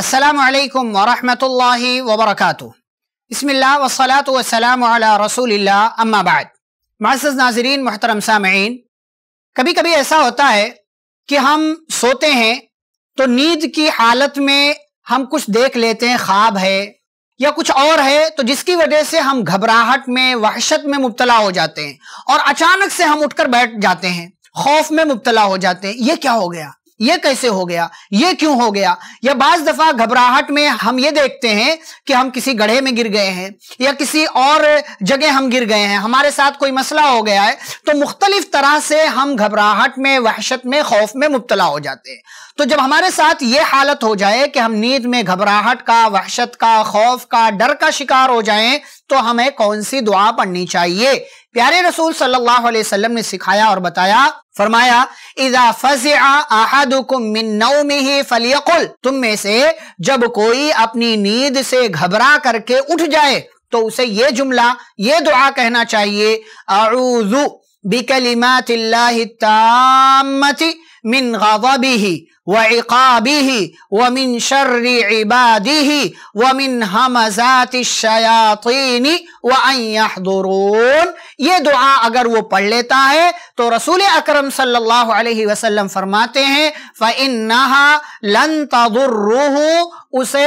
असलकम वरहमल वबरक बसमिल्ला वसलात वसलाम रसूल अम्माबाद माज नाजरीन मोहतरम सामीन कभी कभी ऐसा होता है कि हम सोते हैं तो नींद की हालत में हम कुछ देख लेते हैं ख्वाब है या कुछ और है तो जिसकी वजह से हम घबराहट में वहशत में मुबतला हो जाते हैं और अचानक से हम उठकर बैठ जाते हैं खौफ में मुबतला हो जाते हैं ये क्या हो गया ये कैसे हो गया ये क्यों हो गया या बाज दफा घबराहट में हम ये देखते हैं कि हम किसी गढ़े में गिर गए हैं या किसी और जगह हम गिर गए हैं हमारे साथ कोई मसला हो गया है तो मुख्तलिफ तरह से हम घबराहट में वहशत में खौफ में मुबतला हो जाते हैं तो जब हमारे साथ ये हालत हो जाए कि हम नींद में घबराहट का वहशत का खौफ का डर का शिकार हो जाएं तो हमें कौन सी दुआ पढ़नी चाहिए प्यारे रसूल सल्लल्लाहु अलैहि वसल्लम ने सिखाया और बताया फरमाया इजा फलियकुल तुम में से जब कोई अपनी नींद से घबरा करके उठ जाए तो उसे ये जुमला ये दुआ कहना चाहिए अरुजू बिकलिमातिल्लाहि ताम्मति मिन गज़बिही वक़ाबिही वमिन शर्र इबादिही वमिन हमजात शयातीनी वहदरून ये दुआ अगर वो पढ़ लेता है तो रसूल अकरम सल्लल्लाहु अलैहि वसल्लम फरमाते हैं फ़इन्नहा लन तदुर्रुहु उसे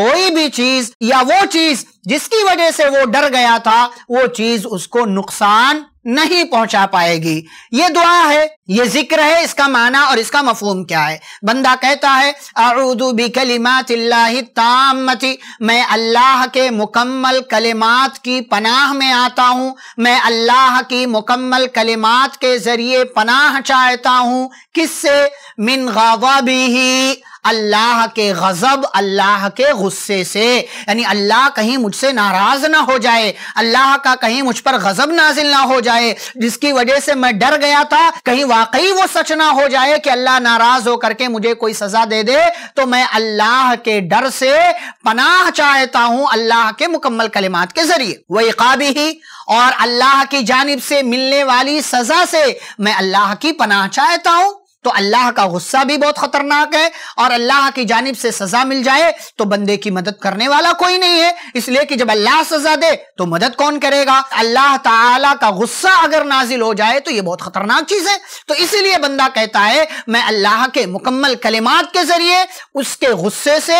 कोई भी चीज़ या वो चीज़ जिसकी वजह से वो डर गया था वो चीज़ उसको नुकसान नहीं पहुंचा पाएगी ये दुआ है ये जिक्र है इसका माना और इसका मफहम क्या है बंदा कहता है अरुदू बी कलिमात तामती मैं अल्लाह के मुकम्मल कलिमात की पनाह में आता हूं मैं अल्लाह की मुकम्मल कलिमात के जरिए पनाह चाहता हूं किससे मिन गावा भी अल्लाह के गज़ब अल्लाह के गुस्से से यानी अल्लाह कहीं मुझसे नाराज़ ना हो जाए अल्लाह का कहीं मुझ पर गज़ब नाजिल ना हो जाए जिसकी वजह से मैं डर गया था कहीं वाकई वो सच ना हो जाए कि अल्लाह नाराज़ हो करके मुझे कोई सज़ा दे दे तो मैं अल्लाह के डर से पनाह चाहता हूं अल्लाह के मुकम्मल कलिमात के जरिए वही काबी ही और अल्लाह की जानब से मिलने वाली सज़ा से मैं अल्लाह की पनाह चाहता हूं तो अल्लाह का गुस्सा भी बहुत खतरनाक है और अल्लाह की जानब से सजा मिल जाए तो बंदे की मदद करने वाला कोई नहीं है इसलिए कि जब अल्लाह सजा दे तो मदद कौन करेगा अल्लाह ताला का गुस्सा अगर नाजिल हो जाए तो यह बहुत खतरनाक चीज है तो इसीलिए बंदा कहता है मैं अल्लाह के मुकम्मल कलिमात के जरिए उसके गुस्से से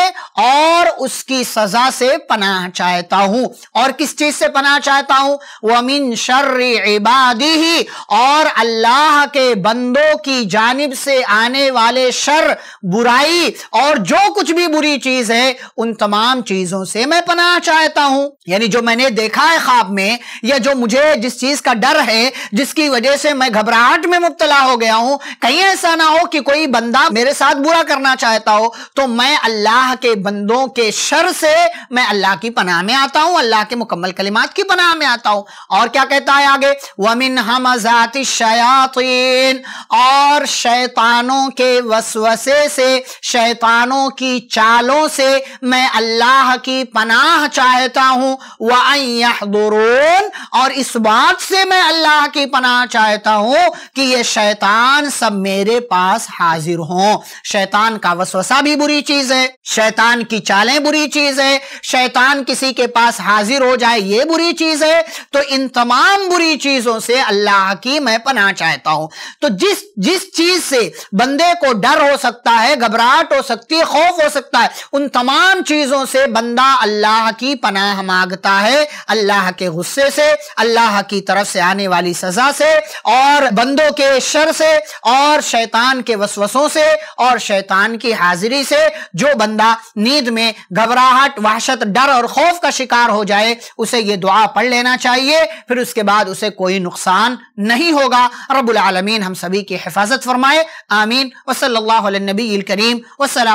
और उसकी सजा से पनाह चाहता हूं और किस चीज से पनाह चाहता हूं अमीन शर्र इबादी ही और अल्लाह के बंदों की जानब जानिब से आने वाले शर बुराई और जो कुछ भी बुरी चीज है उन तमाम चीजों से मैं पनाह चाहता हूं यानी जो मैंने देखा है ख्वाब में या जो मुझे जिस चीज का डर है जिसकी वजह से मैं घबराहट में मुबतला हो गया हूं कहीं ऐसा ना हो कि कोई बंदा मेरे साथ बुरा करना चाहता हो तो मैं अल्लाह के बंदों के शर से मैं अल्लाह की पनाह में आता हूं अल्लाह के मुकम्मल कलिमात की पनाह में आता हूं और क्या कहता है आगे वमिन हमजाती शयातीन और शय शैतानों के वसवसे से शैतानों की चालों से मैं अल्लाह की पनाह चाहता हूँ वोन और इस बात से मैं अल्लाह की पनाह चाहता हूँ कि ये शैतान सब मेरे पास हाजिर हों शैतान का वसवसा भी बुरी चीज है शैतान की चालें बुरी चीज है शैतान किसी के पास हाजिर हो जाए ये बुरी चीज है तो इन तमाम बुरी चीजों से अल्लाह की मैं पनाह चाहता हूं तो जिस जिस चीज से बंदे को डर हो सकता है घबराहट हो सकती है खौफ हो सकता है उन तमाम चीजों से बंदा अल्लाह की पनाह मांगता है अल्लाह के गुस्से से अल्लाह की तरफ से आने वाली सजा से और बंदों के शर से और शैतान के वसवसों से और शैतान की हाजिरी से जो बंदा नींद में घबराहट वहशत डर और खौफ का शिकार हो जाए उसे ये दुआ पढ़ लेना चाहिए फिर उसके बाद उसे कोई नुकसान नहीं होगा रबुल आलमीन हम सभी की हिफाजत फरमाए है आमीन वसल्लाबी करीम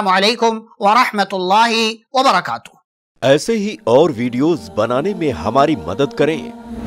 वालेकुम वरहमतुल्लाहि वबरकातुहू ऐसे ही और वीडियोस बनाने में हमारी मदद करें